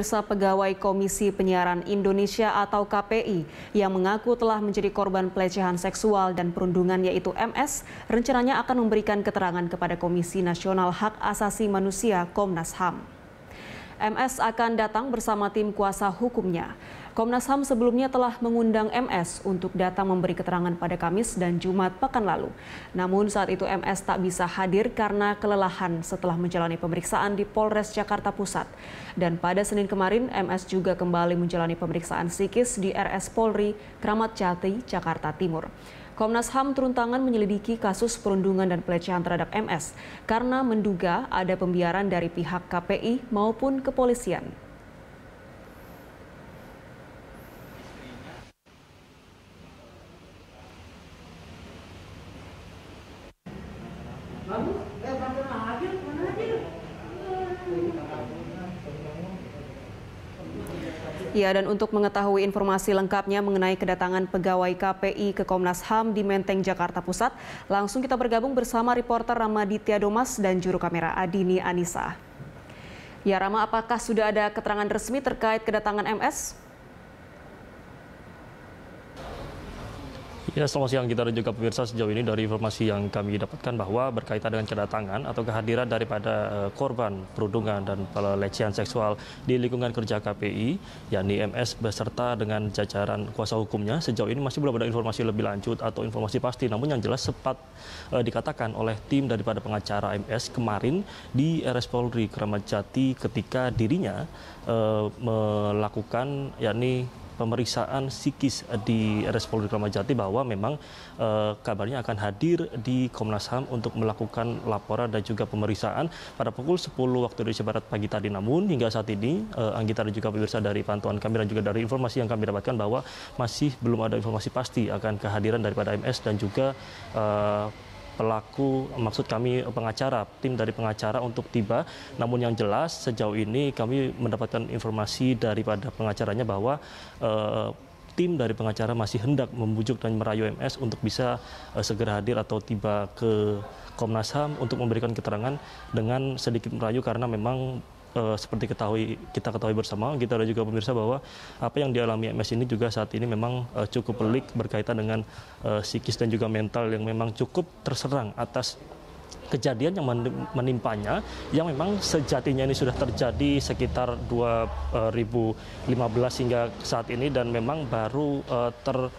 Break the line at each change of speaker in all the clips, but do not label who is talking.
pemirsa pegawai Komisi Penyiaran Indonesia atau KPI yang mengaku telah menjadi korban pelecehan seksual dan perundungan yaitu MS rencananya akan memberikan keterangan kepada Komisi Nasional Hak Asasi Manusia Komnas HAM. MS akan datang bersama tim kuasa hukumnya. Komnas HAM sebelumnya telah mengundang MS untuk datang memberi keterangan pada Kamis dan Jumat pekan lalu. Namun saat itu MS tak bisa hadir karena kelelahan setelah menjalani pemeriksaan di Polres Jakarta Pusat. Dan pada Senin kemarin, MS juga kembali menjalani pemeriksaan psikis di RS Polri, Kramat Jati, Jakarta Timur. Komnas HAM turun tangan menyelidiki kasus perundungan dan pelecehan terhadap MS karena menduga ada pembiaran dari pihak KPI maupun kepolisian. Eh, ya, dan untuk mengetahui informasi lengkapnya mengenai kedatangan pegawai KPI ke Komnas HAM di Menteng, Jakarta Pusat, langsung kita bergabung bersama reporter Ramaditya Domas dan juru kamera Adini Anissa. Ya, Rama, apakah sudah ada keterangan resmi terkait kedatangan MS?
Ya, selamat siang kita dan juga pemirsa sejauh ini dari informasi yang kami dapatkan bahwa berkaitan dengan kedatangan atau kehadiran daripada eh, korban perundungan dan pelecehan seksual di lingkungan kerja KPI, yakni MS beserta dengan jajaran kuasa hukumnya sejauh ini masih belum ada informasi lebih lanjut atau informasi pasti. Namun yang jelas sempat eh, dikatakan oleh tim daripada pengacara MS kemarin di RS Polri Kramat Jati ketika dirinya eh, melakukan yakni pemeriksaan psikis di Res Polri Kramajati bahwa memang eh, kabarnya akan hadir di Komnas HAM untuk melakukan laporan dan juga pemeriksaan pada pukul 10 waktu Indonesia Barat pagi tadi. Namun hingga saat ini eh, Anggita dan juga pemirsa dari pantauan kami dan juga dari informasi yang kami dapatkan bahwa masih belum ada informasi pasti akan kehadiran daripada MS dan juga eh, pelaku maksud kami eh, pengacara tim dari pengacara untuk tiba namun yang jelas sejauh ini kami mendapatkan informasi daripada pengacaranya bahwa eh, tim dari pengacara masih hendak membujuk dan merayu MS untuk bisa uh, segera hadir atau tiba ke Komnas HAM untuk memberikan keterangan dengan sedikit merayu karena memang uh, seperti ketahui kita ketahui bersama kita dan juga pemirsa bahwa apa yang dialami MS ini juga saat ini memang uh, cukup pelik berkaitan dengan uh, psikis dan juga mental yang memang cukup terserang atas kejadian yang menimpanya yang memang sejatinya ini sudah terjadi sekitar 2015 hingga saat ini dan memang baru uh, ter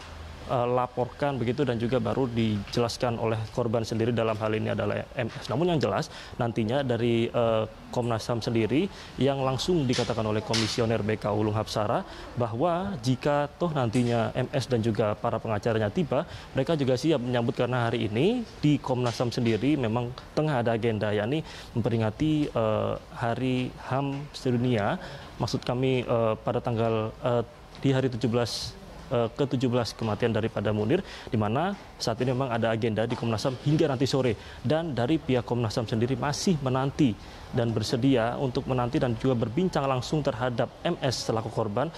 uh, laporkan begitu dan juga baru dijelaskan oleh korban sendiri dalam hal ini adalah MS. Namun yang jelas nantinya dari eh, Komnas HAM sendiri yang langsung dikatakan oleh komisioner BK Ulung Hapsara bahwa jika toh nantinya MS dan juga para pengacaranya tiba, mereka juga siap menyambut karena hari ini di Komnas HAM sendiri memang tengah ada agenda yakni memperingati eh, Hari HAM sedunia maksud kami uh, pada tanggal uh, di hari 17 Eh, ke ke-17 kematian daripada Munir di mana saat ini memang ada agenda di Komnas HAM hingga nanti sore dan dari pihak Komnas HAM sendiri masih menanti dan bersedia untuk menanti dan juga berbincang langsung terhadap MS selaku korban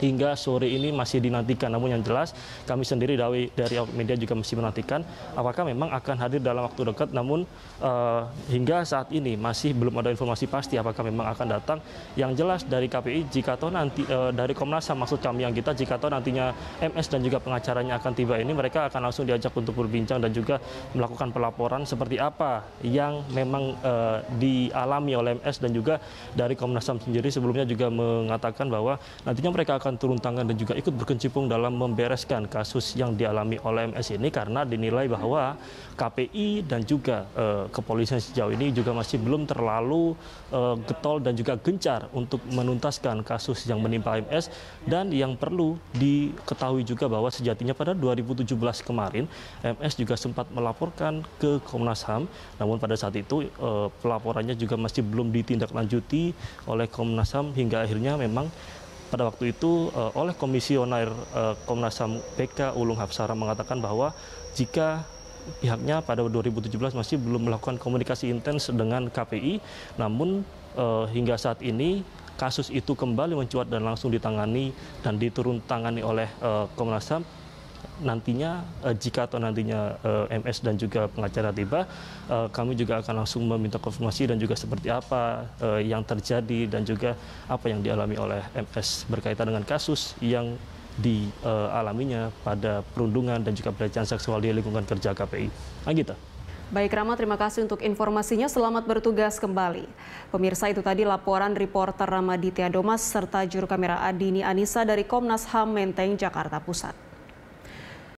hingga sore ini masih dinantikan. Namun yang jelas kami sendiri dari, dari media juga masih menantikan apakah memang akan hadir dalam waktu dekat. Namun uh, hingga saat ini masih belum ada informasi pasti apakah memang akan datang. Yang jelas dari KPI jika atau nanti uh, dari Komnas HAM maksud kami yang kita jika atau nantinya MS dan juga pengacaranya akan tiba ini mereka akan langsung diajak untuk berbincang dan juga melakukan pelaporan seperti apa yang memang uh, dialami oleh MS dan juga dari Komnas HAM sendiri sebelumnya juga mengatakan bahwa nantinya mereka akan akan turun tangan dan juga ikut berkecimpung dalam membereskan kasus yang dialami oleh MS ini karena dinilai bahwa KPI dan juga eh, kepolisian sejauh ini juga masih belum terlalu eh, getol dan juga gencar untuk menuntaskan kasus yang menimpa MS dan yang perlu diketahui juga bahwa sejatinya pada 2017 kemarin MS juga sempat melaporkan ke Komnas HAM namun pada saat itu eh, pelaporannya juga masih belum ditindaklanjuti oleh Komnas HAM hingga akhirnya memang pada waktu itu uh, oleh komisioner uh, Komnas HAM PK Ulung Hafsara mengatakan bahwa jika pihaknya pada 2017 masih belum melakukan komunikasi intens dengan KPI, namun uh, hingga saat ini kasus itu kembali mencuat dan langsung ditangani dan diturun tangani oleh uh, Komnas HAM nantinya uh, jika atau nantinya uh, eh, MS dan juga pengacara tiba, uh, kami juga akan langsung meminta konfirmasi dan juga seperti apa uh, yang terjadi dan juga apa yang dialami oleh MS berkaitan dengan kasus yang dialaminya uh, pada perundungan dan juga pelecehan seksual di lingkungan kerja KPI. Anggita.
Baik Rama, terima kasih untuk informasinya. Selamat bertugas kembali. Pemirsa itu tadi laporan reporter Ramadi Domas serta juru kamera Adini Anisa dari Komnas HAM Menteng, Jakarta Pusat.